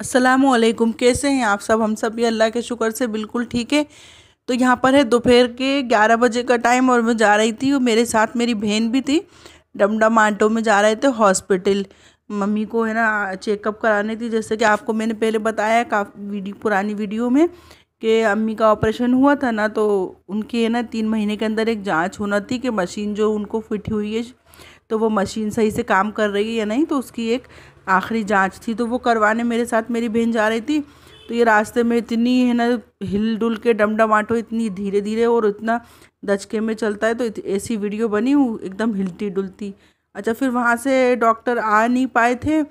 असलकुम कैसे हैं आप सब हम सब भी अल्लाह के शुक्र से बिल्कुल ठीक है तो यहाँ पर है दोपहर के ग्यारह बजे का टाइम और मैं जा रही थी और मेरे साथ मेरी बहन भी थी डमडम आंटो में जा रहे थे हॉस्पिटल मम्मी को है ना चेकअप कराने थी जैसे कि आपको मैंने पहले बताया काफ़ी वीडियो पुरानी वीडियो में कि अम्मी का ऑपरेशन हुआ था ना तो उनकी है ना तीन महीने के अंदर एक जाँच होना थी कि मशीन जो उनको फिट हुई है तो वो मशीन सही से काम कर रही है या नहीं तो उसकी एक आखिरी जांच थी तो वो करवाने मेरे साथ मेरी बहन जा रही थी तो ये रास्ते में इतनी है ना हिल डुल के डमडमाटो इतनी धीरे धीरे और इतना दचके में चलता है तो ऐसी वीडियो बनी हूँ एकदम हिलती डुलती अच्छा फिर वहाँ से डॉक्टर आ नहीं पाए थे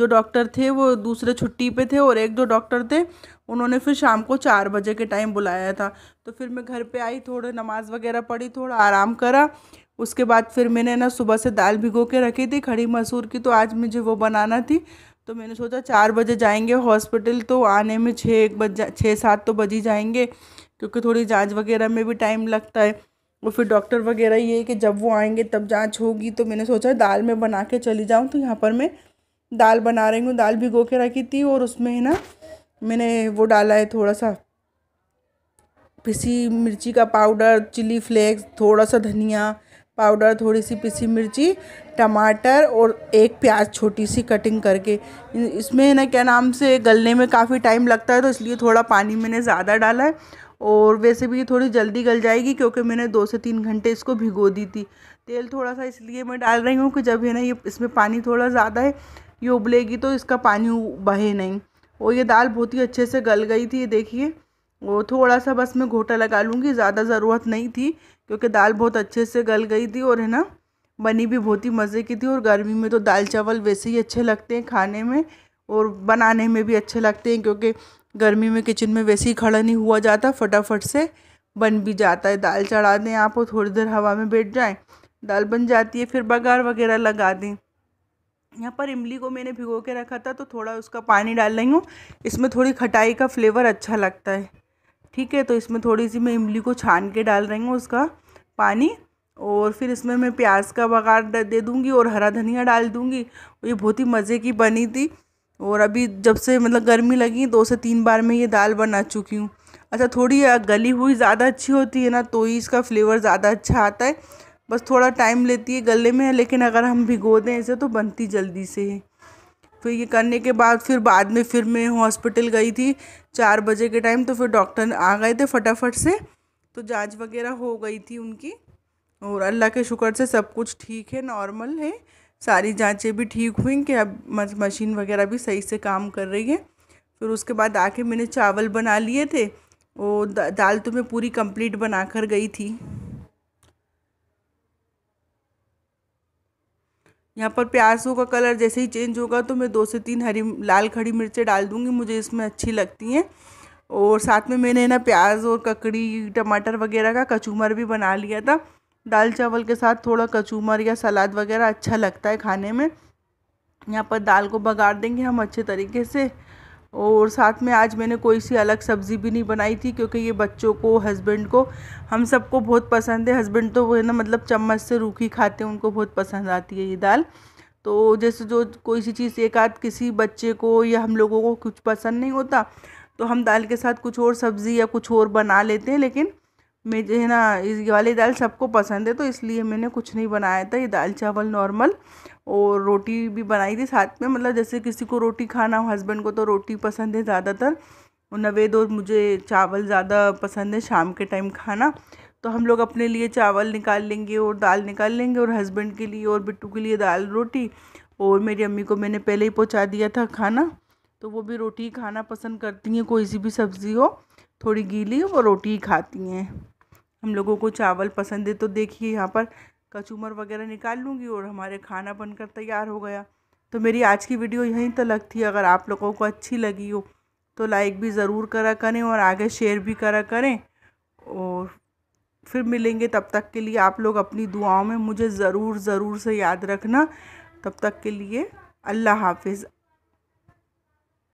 जो डॉक्टर थे वो दूसरे छुट्टी पे थे और एक दो डॉक्टर थे उन्होंने फिर शाम को चार बजे के टाइम बुलाया था तो फिर मैं घर पे आई थोड़े नमाज़ वगैरह पढ़ी थोड़ा आराम करा उसके बाद फिर मैंने ना सुबह से दाल भिगो के रखी थी खड़ी मसूर की तो आज मुझे वो बनाना थी तो मैंने सोचा चार बजे जाएंगे हॉस्पिटल तो आने में छः एक बज छः सात तो बज ही जाएंगे क्योंकि थोड़ी जांच वगैरह में भी टाइम लगता है और फिर डॉक्टर वगैरह ये कि जब वो आएंगे तब जांच होगी तो मैंने सोचा दाल में बना के चली जाऊँ तो यहाँ पर मैं दाल बना रही हूँ दाल भिगो के रखी थी और उसमें है ना मैंने वो डाला है थोड़ा सा पिसी मिर्ची का पाउडर चिली फ्लेक्स थोड़ा सा धनिया पाउडर थोड़ी सी पिसी मिर्ची टमाटर और एक प्याज छोटी सी कटिंग करके इसमें ना क्या नाम से गलने में काफ़ी टाइम लगता है तो इसलिए थोड़ा पानी मैंने ज़्यादा डाला है और वैसे भी ये थोड़ी जल्दी गल जाएगी क्योंकि मैंने दो से तीन घंटे इसको भिगो दी थी तेल थोड़ा सा इसलिए मैं डाल रही हूँ कि जब है ना ये इसमें पानी थोड़ा ज़्यादा है ये उबलेगी तो इसका पानी बहे नहीं और ये दाल बहुत ही अच्छे से गल गई थी देखिए वो थोड़ा सा बस मैं घोटा लगा लूँगी ज़्यादा ज़रूरत नहीं थी क्योंकि दाल बहुत अच्छे से गल गई थी और है ना बनी भी बहुत ही मज़े की थी और गर्मी में तो दाल चावल वैसे ही अच्छे लगते हैं खाने में और बनाने में भी अच्छे लगते हैं क्योंकि गर्मी में किचन में वैसे ही खड़ा नहीं हुआ जाता फटाफट से बन भी जाता है दाल चढ़ा दें आप और थोड़ी देर हवा में बैठ जाएँ दाल बन जाती है फिर बघार वगैरह लगा दें यहाँ पर इमली को मैंने भिगो के रखा था तो थोड़ा उसका पानी डाल रही हूँ इसमें थोड़ी खटाई का फ्लेवर अच्छा लगता है ठीक है तो इसमें थोड़ी सी मैं इमली को छान के डाल रही हूँ उसका पानी और फिर इसमें मैं प्याज का बघार दे दूँगी और हरा धनिया डाल दूँगी ये बहुत ही मज़े की बनी थी और अभी जब से मतलब गर्मी लगी दो से तीन बार मैं ये दाल बना चुकी हूँ अच्छा थोड़ी गली हुई ज़्यादा अच्छी होती है ना तो ही इसका फ्लेवर ज़्यादा अच्छा आता है बस थोड़ा टाइम लेती है गले में लेकिन अगर हम भिगो दें इसे तो बनती जल्दी से है फिर तो ये करने के बाद फिर बाद में फिर मैं हॉस्पिटल गई थी चार बजे के टाइम तो फिर डॉक्टर आ गए थे फटाफट से तो जांच वगैरह हो गई थी उनकी और अल्लाह के शुक्र से सब कुछ ठीक है नॉर्मल है सारी जांचें भी ठीक हुई कि अब मशीन वगैरह भी सही से काम कर रही है फिर उसके बाद आके मैंने चावल बना लिए थे और दाल तो मैं पूरी कंप्लीट बना कर गई थी यहाँ पर प्याजों का कलर जैसे ही चेंज होगा तो मैं दो से तीन हरी लाल खड़ी मिर्चें डाल दूँगी मुझे इसमें अच्छी लगती हैं और साथ में मैंने ना प्याज और ककड़ी टमाटर वगैरह का कचूमर भी बना लिया था दाल चावल के साथ थोड़ा कचूमर या सलाद वगैरह अच्छा लगता है खाने में यहाँ पर दाल को बगाड़ देंगे हम अच्छे तरीके से और साथ में आज मैंने कोई सी अलग सब्ज़ी भी नहीं बनाई थी क्योंकि ये बच्चों को हस्बैंड को हम सबको बहुत पसंद है हस्बैंड तो वो है ना मतलब चम्मच से रूखी खाते हैं उनको बहुत पसंद आती है ये दाल तो जैसे जो कोई सी चीज़ एक आध किसी बच्चे को या हम लोगों को कुछ पसंद नहीं होता तो हम दाल के साथ कुछ और सब्ज़ी या कुछ और बना लेते हैं लेकिन मुझे है ना इस वाली दाल सबको पसंद है तो इसलिए मैंने कुछ नहीं बनाया था ये दाल चावल नॉर्मल और रोटी भी बनाई थी साथ में मतलब जैसे किसी को रोटी खाना हो हस्बैंड को तो रोटी पसंद है ज़्यादातर नवेद और मुझे चावल ज़्यादा पसंद है शाम के टाइम खाना तो हम लोग अपने लिए चावल निकाल लेंगे और दाल निकाल लेंगे और हस्बैंड के लिए और बिट्टू के लिए दाल रोटी और मेरी अम्मी को मैंने पहले ही पहुंचा दिया था खाना तो वो भी रोटी खाना पसंद करती हैं कोई सी भी सब्ज़ी हो थोड़ी गीली वो रोटी ही खाती हैं हम लोगों को चावल पसंद है तो देखिए यहाँ पर कचूमर वगैरह निकाल लूँगी और हमारे खाना बनकर तैयार हो गया तो मेरी आज की वीडियो यहीं तक थी अगर आप लोगों को अच्छी लगी हो तो लाइक भी ज़रूर करा करें और आगे शेयर भी करा करें और फिर मिलेंगे तब तक के लिए आप लोग अपनी दुआओं में मुझे ज़रूर ज़रूर से याद रखना तब तक के लिए अल्लाह हाफिज़